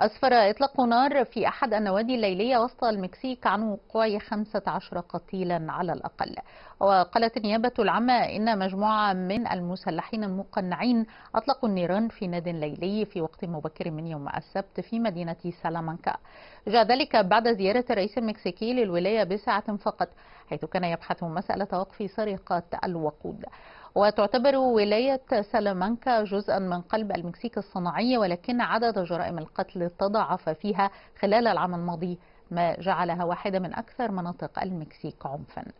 أسفر إطلاق نار في أحد النوادي الليلية وسط المكسيك عن وقوع 15 قتيلا على الأقل وقالت النيابة العامة إن مجموعة من المسلحين المقنعين أطلقوا النيران في ناد ليلي في وقت مبكر من يوم السبت في مدينة سالامانكا جاء ذلك بعد زيارة الرئيس المكسيكي للولاية بساعة فقط حيث كان يبحث مسألة وقف سرقة الوقود وتعتبر ولاية سلامانكا جزءا من قلب المكسيك الصناعي ولكن عدد جرائم القتل تضاعف فيها خلال العام الماضي ما جعلها واحدة من أكثر مناطق المكسيك عنفاً